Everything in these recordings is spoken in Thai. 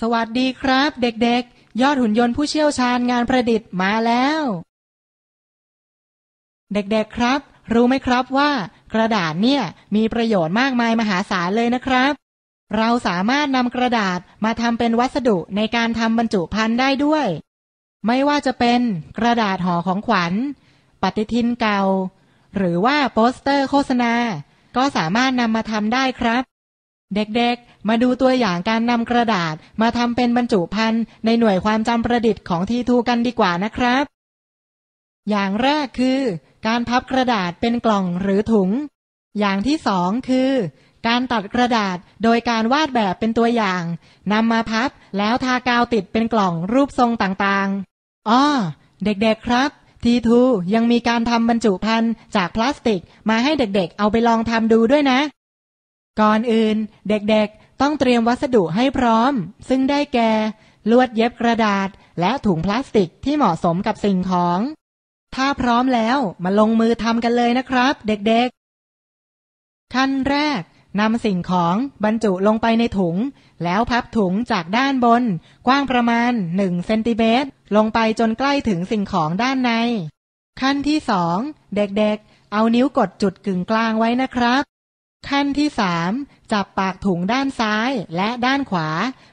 สวัสดีครับ เด็กๆยอดหุ่นยนต์ผู้เชี่ยวชาญงานประดิษฐ์มาแล้ว เด็กๆครับ รู้ไหมครับว่า กระดาษเนี่ยมีประโยชน์มากมายมหาศาลเลยนะครับ เราสามารถนำกระดาษมาทำเป็นวัสดุในการทำบรรจุภัณฑ์ได้ด้วย ไม่ว่าจะเป็นกระดาษห่อของขวัญ ปฏิทินเก่า หรือว่าโปสเตอร์โฆษณา ก็สามารถนำมาทำได้ครับเด็กๆ มาดูตัวอย่างการนำกระดาษมาทำเป็นบรรจุภัณฑ์ในหน่วยความจำประดิษฐ์ของทีทูกันดีกว่านะครับ อย่างแรกคือการพับกระดาษเป็นกล่องหรือถุง อย่างที่สองคือการตัดกระดาษโดยการวาดแบบเป็นตัวอย่าง นำมาพับแล้วทากาวติดเป็นกล่องรูปทรงต่างๆ อ้อ เด็กๆ ครับทีทูยังมีการทำบรรจุภัณฑ์จากพลาสติก มาให้เด็กๆ เอาไปลองทำดูด้วยนะก่อนอื่นเด็กๆต้องเตรียมวัสดุให้พร้อม ซึ่งได้แก่ ลวดเย็บกระดาษและถุงพลาสติกที่เหมาะสมกับสิ่งของ ถ้าพร้อมแล้วมาลงมือทำกันเลยนะครับ เด็กๆ ขั้นแรกนำสิ่งของบรรจุลงไปในถุง แล้วพับถุงจากด้านบน กว้างประมาณ 1 เซนติเมตร ลงไปจนใกล้ถึงสิ่งของด้านใน ขั้นที่สองเด็กๆเอานิ้วกดจุดกึ่งกลางไว้นะครับขั้นที่สามจับปากถุงด้านซ้ายและด้านขวา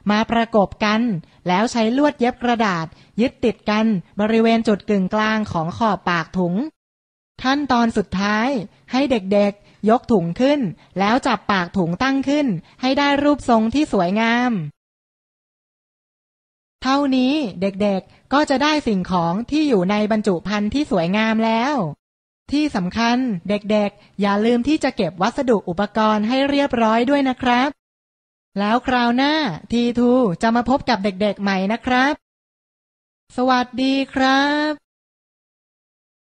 มาประกบกัน แล้วใช้ลวดเย็บกระดาษ ยึดติดกันบริเวณจุดกึ่งกลางของขอบปากถุงขั้นตอนสุดท้ายให้เด็กๆยกถุงขึ้น แล้วจับปากถุงตั้งขึ้น ให้ได้รูปทรงที่สวยงาม เท่านี้เด็กๆก็จะได้สิ่งของที่อยู่ในบรรจุภัณฑ์ที่สวยงามแล้วที่สำคัญเด็กๆอย่าลืมที่จะเก็บวัสดุอุปกรณ์ให้เรียบร้อยด้วยนะครับ แล้วคราวหน้าทีทูจะมาพบกับเด็กๆใหม่นะครับ สวัสดีครับ